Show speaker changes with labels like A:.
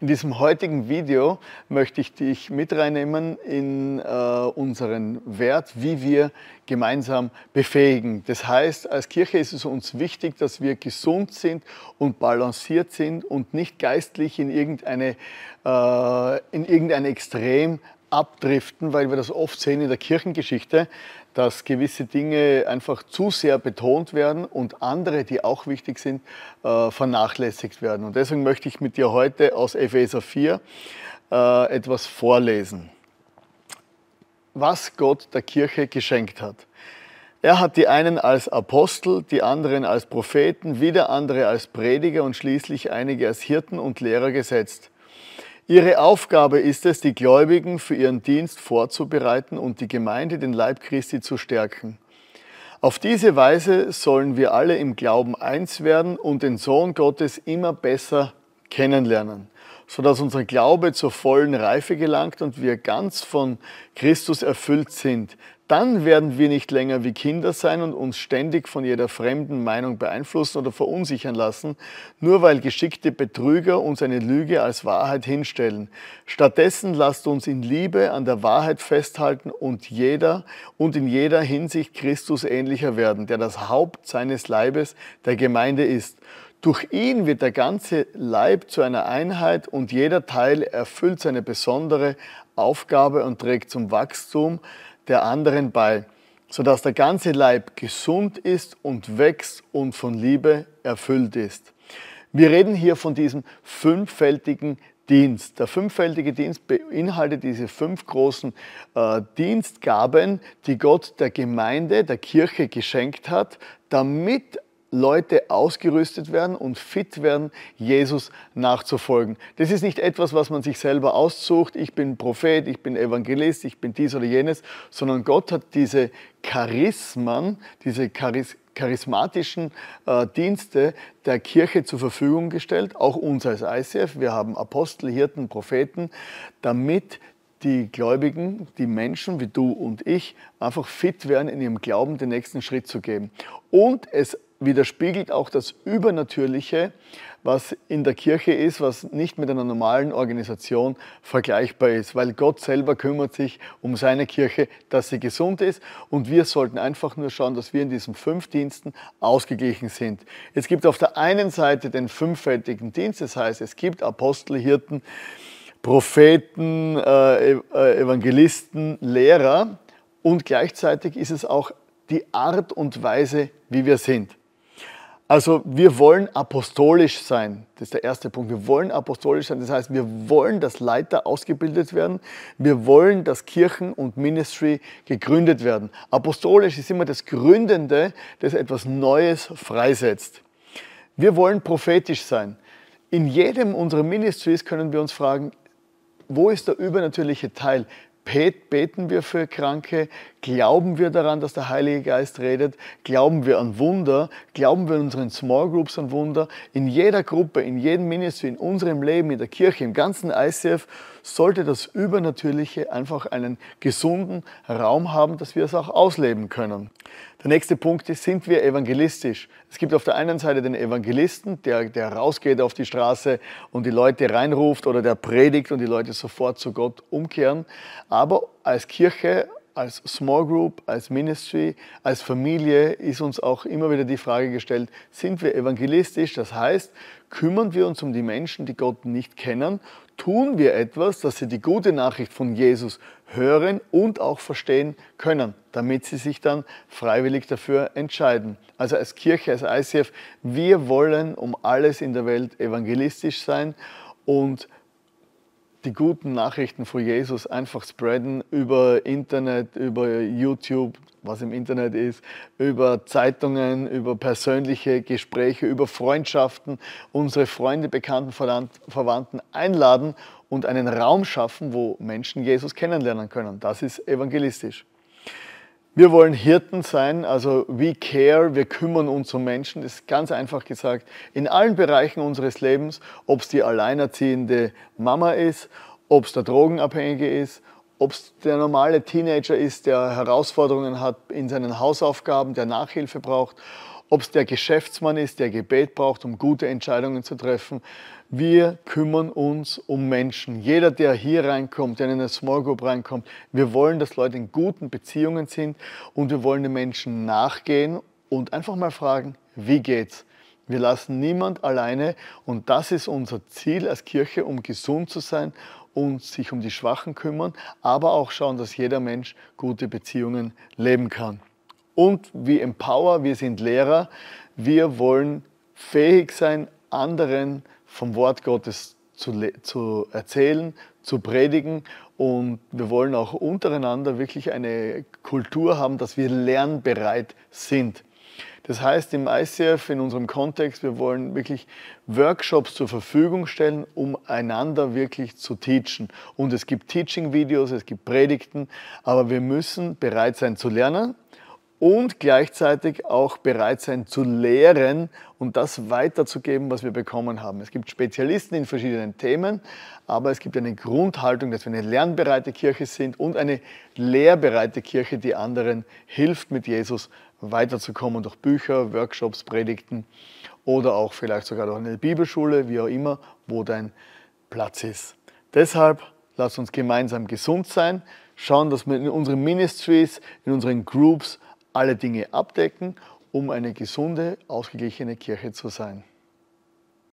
A: In diesem heutigen Video möchte ich dich mit reinnehmen in äh, unseren Wert, wie wir gemeinsam befähigen. Das heißt, als Kirche ist es uns wichtig, dass wir gesund sind und balanciert sind und nicht geistlich in irgendeine, äh, in irgendein Extrem abdriften, weil wir das oft sehen in der Kirchengeschichte, dass gewisse Dinge einfach zu sehr betont werden und andere, die auch wichtig sind, äh, vernachlässigt werden. Und deswegen möchte ich mit dir heute aus Epheser 4 äh, etwas vorlesen, was Gott der Kirche geschenkt hat. Er hat die einen als Apostel, die anderen als Propheten, wieder andere als Prediger und schließlich einige als Hirten und Lehrer gesetzt Ihre Aufgabe ist es, die Gläubigen für ihren Dienst vorzubereiten und die Gemeinde, den Leib Christi, zu stärken. Auf diese Weise sollen wir alle im Glauben eins werden und den Sohn Gottes immer besser kennenlernen, sodass unser Glaube zur vollen Reife gelangt und wir ganz von Christus erfüllt sind, dann werden wir nicht länger wie Kinder sein und uns ständig von jeder fremden Meinung beeinflussen oder verunsichern lassen, nur weil geschickte Betrüger uns eine Lüge als Wahrheit hinstellen. Stattdessen lasst uns in Liebe an der Wahrheit festhalten und jeder und in jeder Hinsicht Christus ähnlicher werden, der das Haupt seines Leibes der Gemeinde ist. Durch ihn wird der ganze Leib zu einer Einheit und jeder Teil erfüllt seine besondere Aufgabe und trägt zum Wachstum der anderen bei, sodass der ganze Leib gesund ist und wächst und von Liebe erfüllt ist. Wir reden hier von diesem fünffältigen Dienst. Der fünffältige Dienst beinhaltet diese fünf großen äh, Dienstgaben, die Gott der Gemeinde, der Kirche geschenkt hat, damit Leute ausgerüstet werden und fit werden, Jesus nachzufolgen. Das ist nicht etwas, was man sich selber aussucht, ich bin Prophet, ich bin Evangelist, ich bin dies oder jenes, sondern Gott hat diese Charismen, diese Charis charismatischen äh, Dienste der Kirche zur Verfügung gestellt, auch uns als ICF. Wir haben Apostel, Hirten, Propheten, damit die Gläubigen, die Menschen wie du und ich einfach fit werden, in ihrem Glauben den nächsten Schritt zu geben. Und es widerspiegelt auch das Übernatürliche, was in der Kirche ist, was nicht mit einer normalen Organisation vergleichbar ist, weil Gott selber kümmert sich um seine Kirche, dass sie gesund ist und wir sollten einfach nur schauen, dass wir in diesen fünf Diensten ausgeglichen sind. Es gibt auf der einen Seite den fünffältigen Dienst, das heißt, es gibt Apostel, Hirten, Propheten, äh, äh, Evangelisten, Lehrer und gleichzeitig ist es auch die Art und Weise, wie wir sind. Also wir wollen apostolisch sein. Das ist der erste Punkt. Wir wollen apostolisch sein. Das heißt, wir wollen, dass Leiter ausgebildet werden. Wir wollen, dass Kirchen und Ministry gegründet werden. Apostolisch ist immer das Gründende, das etwas Neues freisetzt. Wir wollen prophetisch sein. In jedem unserer Ministries können wir uns fragen, wo ist der übernatürliche Teil? beten wir für Kranke? Glauben wir daran, dass der Heilige Geist redet? Glauben wir an Wunder? Glauben wir in unseren Small Groups an Wunder? In jeder Gruppe, in jedem Ministry, in unserem Leben, in der Kirche, im ganzen ICF sollte das Übernatürliche einfach einen gesunden Raum haben, dass wir es auch ausleben können. Der nächste Punkt ist, sind wir evangelistisch? Es gibt auf der einen Seite den Evangelisten, der, der rausgeht auf die Straße und die Leute reinruft oder der predigt und die Leute sofort zu Gott umkehren. Aber als Kirche, als Small Group, als Ministry, als Familie ist uns auch immer wieder die Frage gestellt, sind wir evangelistisch? Das heißt, kümmern wir uns um die Menschen, die Gott nicht kennen, tun wir etwas, dass sie die gute Nachricht von Jesus hören und auch verstehen können, damit sie sich dann freiwillig dafür entscheiden. Also als Kirche, als ICF, wir wollen um alles in der Welt evangelistisch sein und die guten Nachrichten von Jesus einfach spreaden über Internet, über YouTube, was im Internet ist, über Zeitungen, über persönliche Gespräche, über Freundschaften, unsere Freunde, Bekannten, Verwandten einladen und einen Raum schaffen, wo Menschen Jesus kennenlernen können. Das ist evangelistisch. Wir wollen Hirten sein, also we care, wir kümmern uns um Menschen, das ist ganz einfach gesagt, in allen Bereichen unseres Lebens, ob es die alleinerziehende Mama ist, ob es der Drogenabhängige ist, ob es der normale Teenager ist, der Herausforderungen hat in seinen Hausaufgaben, der Nachhilfe braucht, ob es der Geschäftsmann ist, der Gebet braucht, um gute Entscheidungen zu treffen. Wir kümmern uns um Menschen. Jeder, der hier reinkommt, der in eine Small Group reinkommt, wir wollen, dass Leute in guten Beziehungen sind und wir wollen den Menschen nachgehen und einfach mal fragen, wie geht's? Wir lassen niemand alleine und das ist unser Ziel als Kirche, um gesund zu sein und sich um die Schwachen kümmern, aber auch schauen, dass jeder Mensch gute Beziehungen leben kann. Und wir Empower, wir sind Lehrer, wir wollen fähig sein, anderen vom Wort Gottes zu, zu erzählen, zu predigen und wir wollen auch untereinander wirklich eine Kultur haben, dass wir lernbereit sind. Das heißt im ICF, in unserem Kontext, wir wollen wirklich Workshops zur Verfügung stellen, um einander wirklich zu teachen. Und es gibt Teaching-Videos, es gibt Predigten, aber wir müssen bereit sein zu lernen und gleichzeitig auch bereit sein zu lehren und das weiterzugeben, was wir bekommen haben. Es gibt Spezialisten in verschiedenen Themen, aber es gibt eine Grundhaltung, dass wir eine lernbereite Kirche sind und eine lehrbereite Kirche, die anderen hilft, mit Jesus weiterzukommen durch Bücher, Workshops, Predigten oder auch vielleicht sogar durch eine Bibelschule, wie auch immer, wo dein Platz ist. Deshalb lasst uns gemeinsam gesund sein, schauen, dass wir in unseren Ministries, in unseren Groups, alle Dinge abdecken, um eine gesunde, ausgeglichene Kirche zu sein.